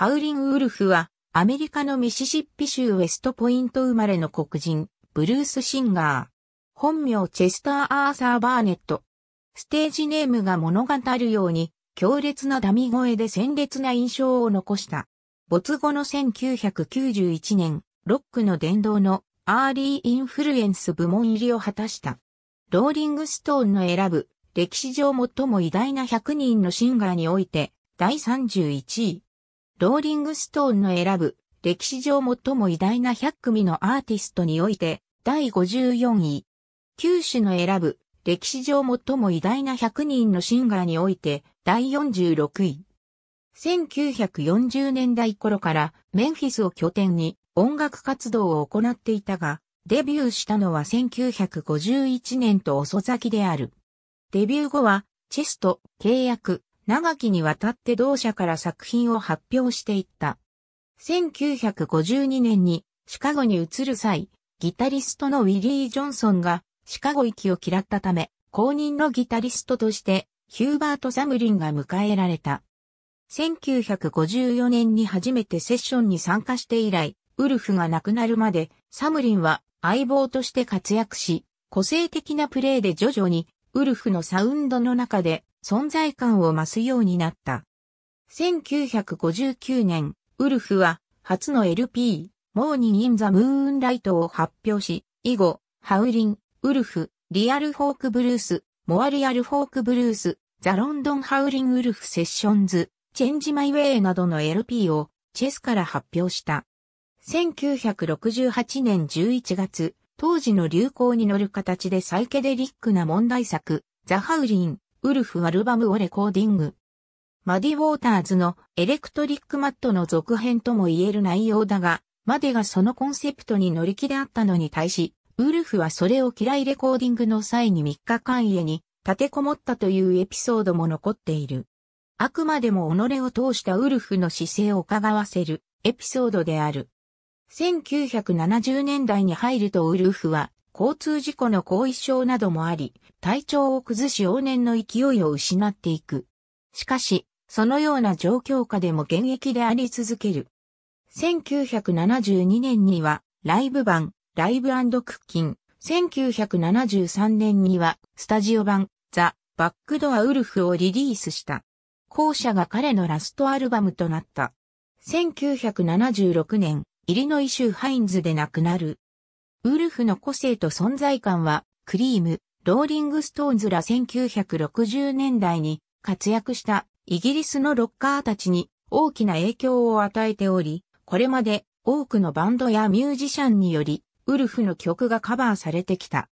ハウリン・ウルフは、アメリカのミシシッピ州ウェストポイント生まれの黒人、ブルースシンガー。本名チェスター・アーサー・バーネット。ステージネームが物語るように、強烈なダミ声で鮮烈な印象を残した。没後の1991年、ロックの殿堂のアーリーインフルエンス部門入りを果たした。ローリングストーンの選ぶ歴史上最も偉大な100人のシンガーにおいて第31位。ローリングストーンの選ぶ歴史上最も偉大な100組のアーティストにおいて第54位。九種の選ぶ歴史上最も偉大な100人のシンガーにおいて第46位。1940年代頃からメンフィスを拠点に音楽活動を行っていたが、デビューしたのは1951年と遅咲きである。デビュー後は、チェスト、契約、長きにわたって同社から作品を発表していった。1952年にシカゴに移る際、ギタリストのウィリー・ジョンソンがシカゴ行きを嫌ったため、公認のギタリストとしてヒューバート・サムリンが迎えられた。1954年に初めてセッションに参加して以来、ウルフが亡くなるまで、サムリンは相棒として活躍し、個性的なプレーで徐々にウルフのサウンドの中で存在感を増すようになった。1959年、ウルフは初の LP、モーニン・イン・ザ・ムーンライトを発表し、以後、ハウリン、ウルフ、リアル・フォーク・ブルース、モア・リアル・フォーク・ブルース、ザ・ロンドン・ハウリン・ウルフ・セッションズ、チェンジ・マイ・ウェイなどの LP をチェスから発表した。1968年11月、当時の流行に乗る形でサイケデリックな問題作、ザ・ハウリン、ウルフアルバムをレコーディング。マディ・ウォーターズのエレクトリック・マットの続編とも言える内容だが、までがそのコンセプトに乗り気であったのに対し、ウルフはそれを嫌いレコーディングの際に3日間家に立てこもったというエピソードも残っている。あくまでも己を通したウルフの姿勢を伺わせるエピソードである。1970年代に入るとウルフは交通事故の後遺症などもあり、体調を崩し往年の勢いを失っていく。しかし、そのような状況下でも現役であり続ける。1972年には、ライブ版、ライブクッキン。1973年には、スタジオ版、ザ・バックドア・ウルフをリリースした。後者が彼のラストアルバムとなった。1976年、イリノイ州ハインズで亡くなる。ウルフの個性と存在感は、クリーム、ローリングストーンズら1960年代に活躍したイギリスのロッカーたちに大きな影響を与えており、これまで多くのバンドやミュージシャンにより、ウルフの曲がカバーされてきた。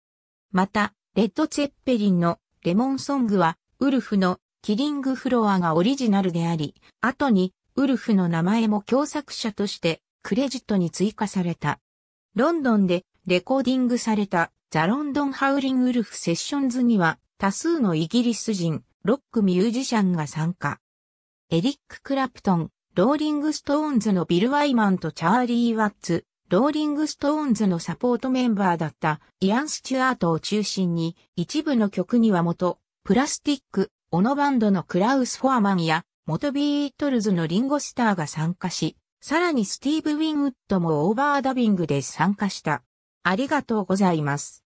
また、レッド・ツェッペリンのレモンソングは、ウルフのキリング・フロアがオリジナルであり、後にウルフの名前も共作者としてクレジットに追加された。ロンドンでレコーディングされたザ・ロンドン・ハウリン・グ・ウルフ・セッションズには多数のイギリス人、ロックミュージシャンが参加。エリック・クラプトン、ローリング・ストーンズのビル・ワイマンとチャーリー・ワッツ、ローリング・ストーンズのサポートメンバーだったイアン・スチュアートを中心に一部の曲には元、プラスティック、オノバンドのクラウス・フォアマンや元ビートルズのリンゴスターが参加し、さらにスティーブ・ウィンウッドもオーバーダビングで参加した。ありがとうございます。